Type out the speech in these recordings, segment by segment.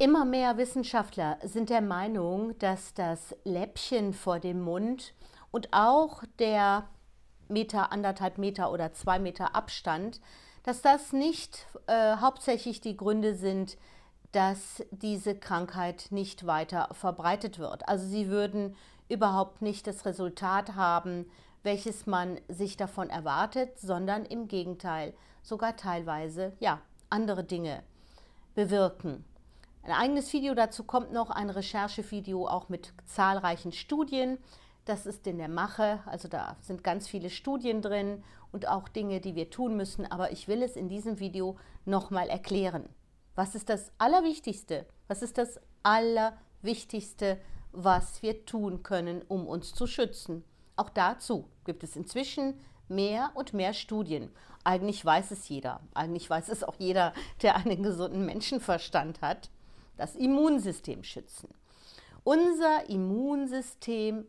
Immer mehr Wissenschaftler sind der Meinung, dass das Läppchen vor dem Mund und auch der Meter, anderthalb Meter oder zwei Meter Abstand, dass das nicht äh, hauptsächlich die Gründe sind, dass diese Krankheit nicht weiter verbreitet wird. Also sie würden überhaupt nicht das Resultat haben, welches man sich davon erwartet, sondern im Gegenteil sogar teilweise ja andere Dinge bewirken. Ein eigenes Video dazu kommt noch, ein Recherchevideo auch mit zahlreichen Studien. Das ist in der Mache, also da sind ganz viele Studien drin und auch Dinge, die wir tun müssen. Aber ich will es in diesem Video nochmal erklären. Was ist das Allerwichtigste? Was ist das Allerwichtigste, was wir tun können, um uns zu schützen? Auch dazu gibt es inzwischen mehr und mehr Studien. Eigentlich weiß es jeder. Eigentlich weiß es auch jeder, der einen gesunden Menschenverstand hat das Immunsystem schützen. Unser Immunsystem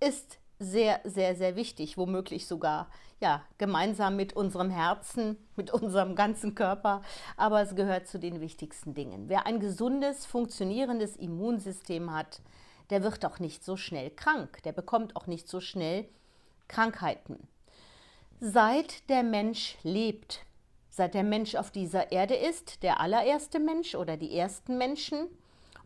ist sehr, sehr, sehr wichtig, womöglich sogar ja, gemeinsam mit unserem Herzen, mit unserem ganzen Körper, aber es gehört zu den wichtigsten Dingen. Wer ein gesundes, funktionierendes Immunsystem hat, der wird auch nicht so schnell krank, der bekommt auch nicht so schnell Krankheiten. Seit der Mensch lebt, seit der Mensch auf dieser Erde ist, der allererste Mensch oder die ersten Menschen,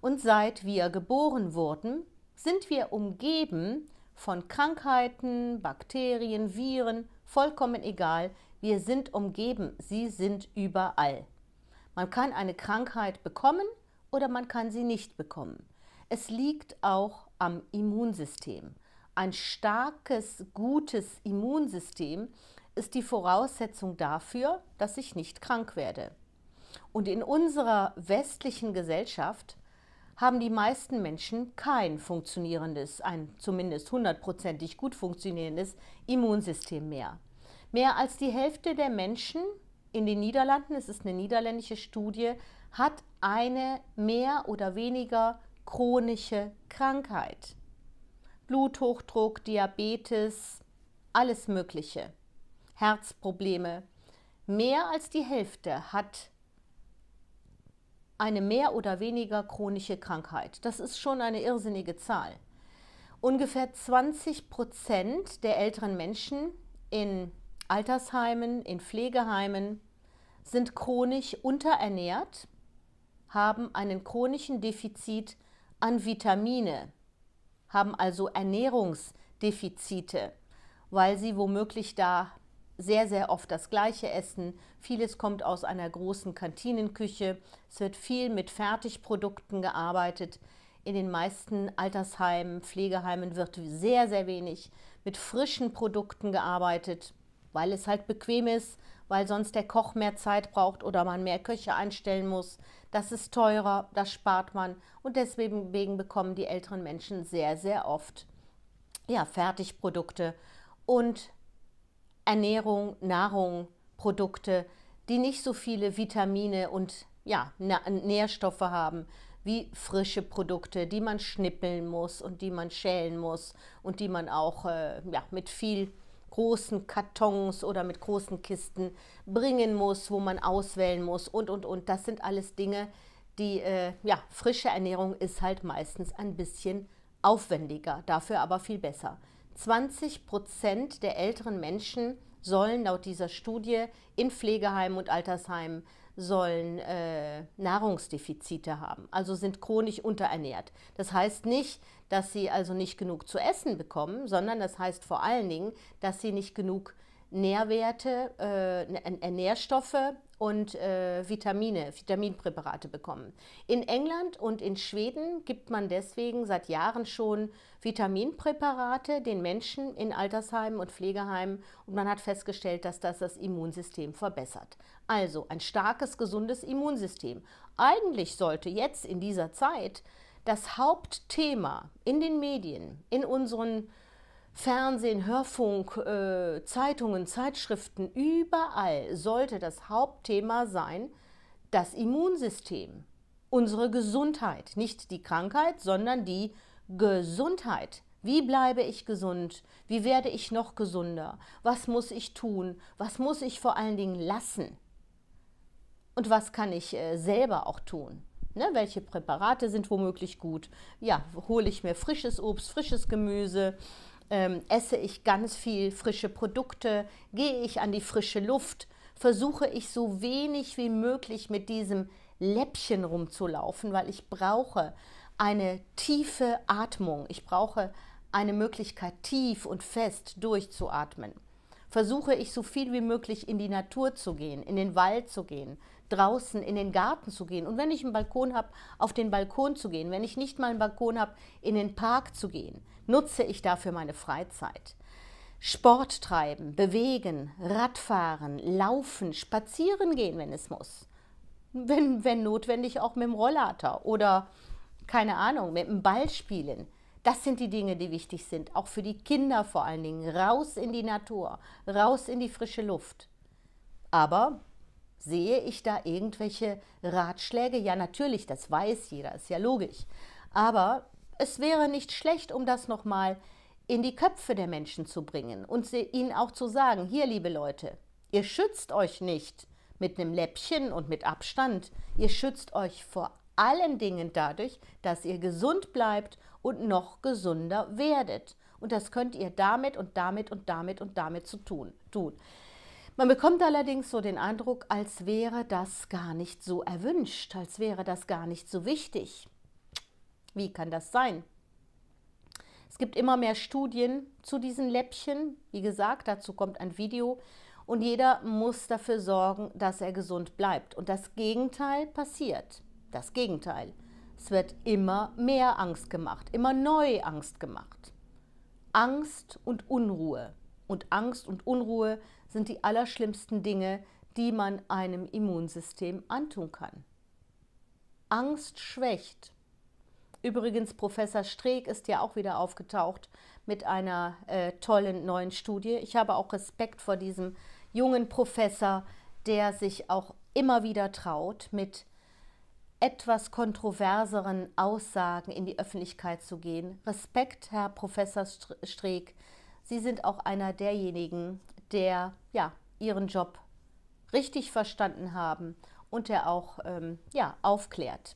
und seit wir geboren wurden, sind wir umgeben von Krankheiten, Bakterien, Viren, vollkommen egal, wir sind umgeben, sie sind überall. Man kann eine Krankheit bekommen oder man kann sie nicht bekommen. Es liegt auch am Immunsystem. Ein starkes, gutes Immunsystem ist die Voraussetzung dafür, dass ich nicht krank werde. Und in unserer westlichen Gesellschaft haben die meisten Menschen kein funktionierendes, ein zumindest hundertprozentig gut funktionierendes Immunsystem mehr. Mehr als die Hälfte der Menschen in den Niederlanden, es ist eine niederländische Studie, hat eine mehr oder weniger chronische Krankheit. Bluthochdruck, Diabetes, alles Mögliche. Herzprobleme. Mehr als die Hälfte hat eine mehr oder weniger chronische Krankheit. Das ist schon eine irrsinnige Zahl. Ungefähr 20 Prozent der älteren Menschen in Altersheimen, in Pflegeheimen sind chronisch unterernährt, haben einen chronischen Defizit an Vitamine, haben also Ernährungsdefizite, weil sie womöglich da sehr, sehr oft das gleiche Essen. Vieles kommt aus einer großen Kantinenküche. Es wird viel mit Fertigprodukten gearbeitet. In den meisten Altersheimen, Pflegeheimen wird sehr, sehr wenig mit frischen Produkten gearbeitet, weil es halt bequem ist, weil sonst der Koch mehr Zeit braucht oder man mehr Köche einstellen muss. Das ist teurer, das spart man und deswegen bekommen die älteren Menschen sehr, sehr oft ja, Fertigprodukte. Und Ernährung, Nahrung, Produkte, die nicht so viele Vitamine und ja, Nährstoffe haben wie frische Produkte, die man schnippeln muss und die man schälen muss und die man auch äh, ja, mit viel großen Kartons oder mit großen Kisten bringen muss, wo man auswählen muss und, und, und. Das sind alles Dinge, die, äh, ja, frische Ernährung ist halt meistens ein bisschen aufwendiger, dafür aber viel besser. 20 Prozent der älteren Menschen sollen laut dieser Studie in Pflegeheimen und Altersheimen sollen äh, Nahrungsdefizite haben, also sind chronisch unterernährt. Das heißt nicht, dass sie also nicht genug zu essen bekommen, sondern das heißt vor allen Dingen, dass sie nicht genug Nährwerte, äh, Nährstoffe und äh, Vitamine, Vitaminpräparate bekommen. In England und in Schweden gibt man deswegen seit Jahren schon Vitaminpräparate den Menschen in Altersheimen und Pflegeheimen und man hat festgestellt, dass das das Immunsystem verbessert. Also ein starkes, gesundes Immunsystem. Eigentlich sollte jetzt in dieser Zeit das Hauptthema in den Medien, in unseren äh, Fernsehen, Hörfunk, äh, Zeitungen, Zeitschriften, überall sollte das Hauptthema sein das Immunsystem, unsere Gesundheit, nicht die Krankheit, sondern die Gesundheit. Wie bleibe ich gesund? Wie werde ich noch gesunder? Was muss ich tun? Was muss ich vor allen Dingen lassen? Und was kann ich äh, selber auch tun? Ne, welche Präparate sind womöglich gut? Ja, hole ich mir frisches Obst, frisches Gemüse? ähm, esse ich ganz viel frische Produkte, gehe ich an die frische Luft, versuche ich so wenig wie möglich mit diesem Läppchen rumzulaufen, weil ich brauche eine tiefe Atmung. Ich brauche eine Möglichkeit, tief und fest durchzuatmen. Versuche ich so viel wie möglich in die Natur zu gehen, in den Wald zu gehen, draußen in den Garten zu gehen. Und wenn ich einen Balkon habe, auf den Balkon zu gehen. Wenn ich nicht mal einen Balkon habe, in den Park zu gehen nutze ich dafür meine Freizeit? Sport treiben, bewegen, Radfahren, laufen, spazieren gehen, wenn es muss. Wenn, wenn notwendig auch mit dem Rollator oder keine Ahnung, mit dem Ball spielen. Das sind die Dinge, die wichtig sind, auch für die Kinder vor allen Dingen. Raus in die Natur, raus in die frische Luft. Aber sehe ich da irgendwelche Ratschläge? Ja, natürlich, das weiß jeder, ist ja logisch. Aber es wäre nicht schlecht, um das nochmal in die Köpfe der Menschen zu bringen und ihnen auch zu sagen, hier liebe Leute, ihr schützt euch nicht mit einem Läppchen und mit Abstand, ihr schützt euch vor allen Dingen dadurch, dass ihr gesund bleibt und noch gesunder werdet. Und das könnt ihr damit und damit und damit und damit zu tun. tun. Man bekommt allerdings so den Eindruck, als wäre das gar nicht so erwünscht, als wäre das gar nicht so wichtig. Wie kann das sein? Es gibt immer mehr Studien zu diesen Läppchen. Wie gesagt, dazu kommt ein Video. Und jeder muss dafür sorgen, dass er gesund bleibt. Und das Gegenteil passiert. Das Gegenteil. Es wird immer mehr Angst gemacht, immer neu Angst gemacht. Angst und Unruhe. Und Angst und Unruhe sind die allerschlimmsten Dinge, die man einem Immunsystem antun kann. Angst schwächt, Übrigens, Professor Streeck ist ja auch wieder aufgetaucht mit einer äh, tollen neuen Studie. Ich habe auch Respekt vor diesem jungen Professor, der sich auch immer wieder traut, mit etwas kontroverseren Aussagen in die Öffentlichkeit zu gehen. Respekt, Herr Professor Streeck. Sie sind auch einer derjenigen, der ja, Ihren Job richtig verstanden haben und der auch ähm, ja, aufklärt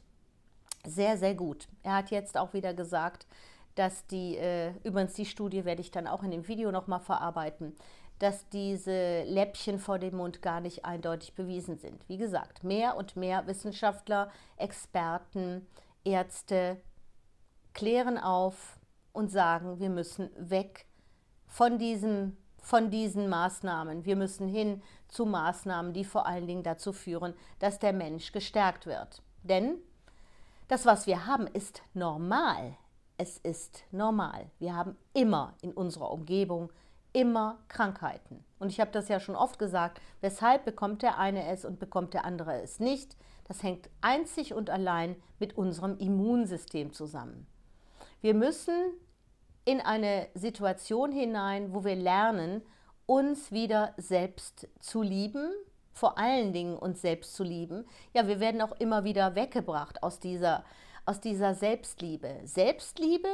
sehr, sehr gut. Er hat jetzt auch wieder gesagt, dass die, äh, übrigens die Studie werde ich dann auch in dem Video nochmal verarbeiten, dass diese Läppchen vor dem Mund gar nicht eindeutig bewiesen sind. Wie gesagt, mehr und mehr Wissenschaftler, Experten, Ärzte klären auf und sagen, wir müssen weg von, diesem, von diesen Maßnahmen. Wir müssen hin zu Maßnahmen, die vor allen Dingen dazu führen, dass der Mensch gestärkt wird. Denn das, was wir haben, ist normal. Es ist normal. Wir haben immer in unserer Umgebung immer Krankheiten. Und ich habe das ja schon oft gesagt, weshalb bekommt der eine es und bekommt der andere es nicht? Das hängt einzig und allein mit unserem Immunsystem zusammen. Wir müssen in eine Situation hinein, wo wir lernen, uns wieder selbst zu lieben, vor allen Dingen uns selbst zu lieben, ja, wir werden auch immer wieder weggebracht aus dieser, aus dieser Selbstliebe. Selbstliebe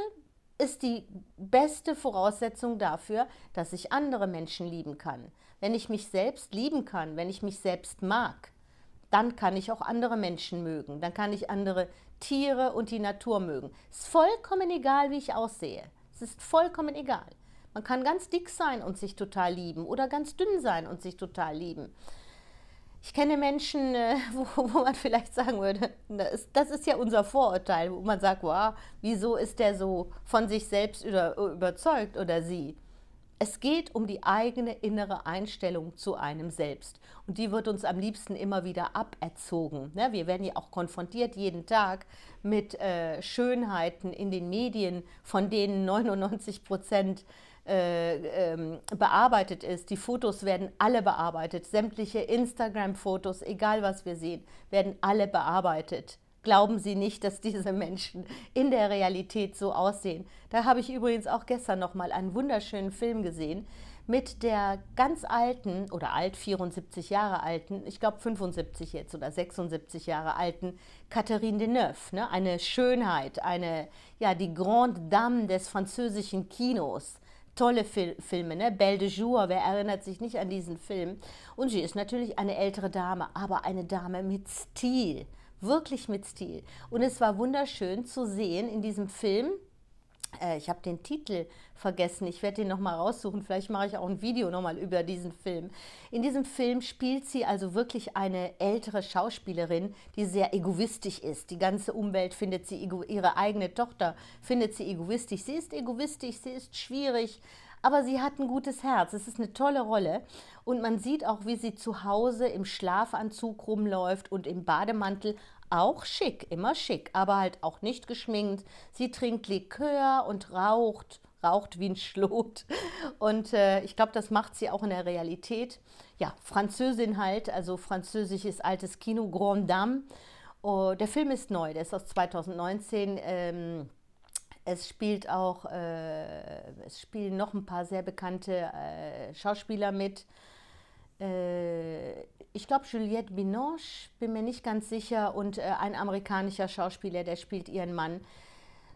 ist die beste Voraussetzung dafür, dass ich andere Menschen lieben kann. Wenn ich mich selbst lieben kann, wenn ich mich selbst mag, dann kann ich auch andere Menschen mögen, dann kann ich andere Tiere und die Natur mögen. Es ist vollkommen egal, wie ich aussehe. Es ist vollkommen egal. Man kann ganz dick sein und sich total lieben oder ganz dünn sein und sich total lieben. Ich kenne Menschen, äh, wo, wo man vielleicht sagen würde, das ist, das ist ja unser Vorurteil, wo man sagt, wow, wieso ist der so von sich selbst über, überzeugt oder sie? Es geht um die eigene innere Einstellung zu einem selbst. Und die wird uns am liebsten immer wieder aberzogen. Ne? Wir werden ja auch konfrontiert jeden Tag mit äh, Schönheiten in den Medien, von denen 99 Prozent äh, ähm, bearbeitet ist. Die Fotos werden alle bearbeitet. Sämtliche Instagram-Fotos, egal was wir sehen, werden alle bearbeitet. Glauben Sie nicht, dass diese Menschen in der Realität so aussehen. Da habe ich übrigens auch gestern nochmal einen wunderschönen Film gesehen mit der ganz alten oder alt 74 Jahre alten, ich glaube 75 jetzt oder 76 Jahre alten Catherine Deneuve, ne? eine Schönheit, eine ja die Grande Dame des französischen Kinos tolle Fil Filme, ne? Belle de Jour, wer erinnert sich nicht an diesen Film? Und sie ist natürlich eine ältere Dame, aber eine Dame mit Stil, wirklich mit Stil. Und es war wunderschön zu sehen in diesem Film, äh, ich habe den Titel vergessen. Ich werde den nochmal raussuchen. Vielleicht mache ich auch ein Video nochmal über diesen Film. In diesem Film spielt sie also wirklich eine ältere Schauspielerin, die sehr egoistisch ist. Die ganze Umwelt findet sie, ihre eigene Tochter findet sie egoistisch. Sie ist egoistisch, sie ist schwierig, aber sie hat ein gutes Herz. Es ist eine tolle Rolle. Und man sieht auch, wie sie zu Hause im Schlafanzug rumläuft und im Bademantel auch schick, immer schick, aber halt auch nicht geschminkt. Sie trinkt Likör und raucht, raucht wie ein Schlot. Und äh, ich glaube, das macht sie auch in der Realität. Ja, Französin halt, also französisches altes Kino, Grand Dame. Oh, der Film ist neu, der ist aus 2019. Ähm, es spielt auch, äh, es spielen noch ein paar sehr bekannte äh, Schauspieler mit. Äh, ich glaube, Juliette Binoche, bin mir nicht ganz sicher, und äh, ein amerikanischer Schauspieler, der spielt ihren Mann.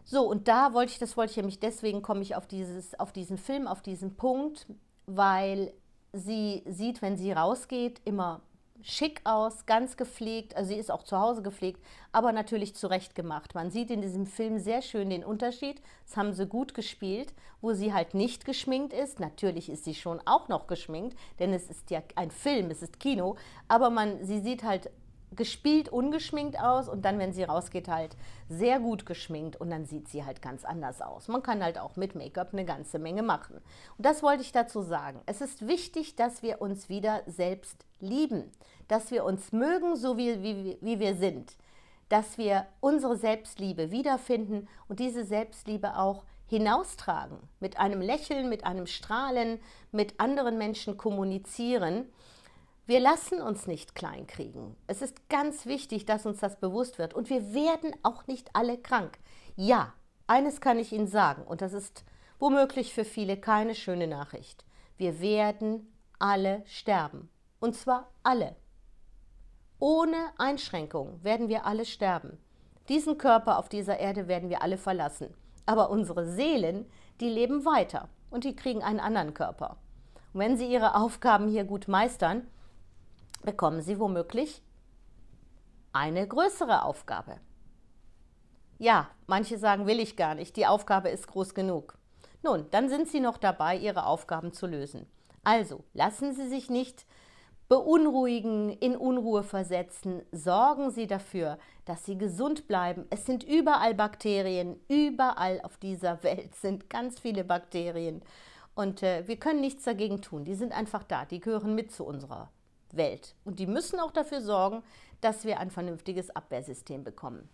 So, und da wollte ich, das wollte ich nämlich, deswegen komme ich auf, dieses, auf diesen Film, auf diesen Punkt, weil sie sieht, wenn sie rausgeht, immer schick aus, ganz gepflegt. Also sie ist auch zu Hause gepflegt, aber natürlich zurecht gemacht. Man sieht in diesem Film sehr schön den Unterschied. Das haben sie gut gespielt, wo sie halt nicht geschminkt ist. Natürlich ist sie schon auch noch geschminkt, denn es ist ja ein Film, es ist Kino. Aber man, sie sieht halt gespielt, ungeschminkt aus und dann, wenn sie rausgeht, halt sehr gut geschminkt und dann sieht sie halt ganz anders aus. Man kann halt auch mit Make-up eine ganze Menge machen. Und das wollte ich dazu sagen. Es ist wichtig, dass wir uns wieder selbst lieben, dass wir uns mögen, so wie, wie, wie wir sind, dass wir unsere Selbstliebe wiederfinden und diese Selbstliebe auch hinaustragen, mit einem Lächeln, mit einem Strahlen, mit anderen Menschen kommunizieren wir lassen uns nicht kleinkriegen. Es ist ganz wichtig, dass uns das bewusst wird. Und wir werden auch nicht alle krank. Ja, eines kann ich Ihnen sagen, und das ist womöglich für viele keine schöne Nachricht. Wir werden alle sterben. Und zwar alle. Ohne Einschränkung werden wir alle sterben. Diesen Körper auf dieser Erde werden wir alle verlassen. Aber unsere Seelen, die leben weiter und die kriegen einen anderen Körper. Und wenn sie ihre Aufgaben hier gut meistern, bekommen Sie womöglich eine größere Aufgabe. Ja, manche sagen, will ich gar nicht, die Aufgabe ist groß genug. Nun, dann sind Sie noch dabei, Ihre Aufgaben zu lösen. Also, lassen Sie sich nicht beunruhigen, in Unruhe versetzen. Sorgen Sie dafür, dass Sie gesund bleiben. Es sind überall Bakterien, überall auf dieser Welt sind ganz viele Bakterien. Und äh, wir können nichts dagegen tun. Die sind einfach da, die gehören mit zu unserer Welt. Und die müssen auch dafür sorgen, dass wir ein vernünftiges Abwehrsystem bekommen.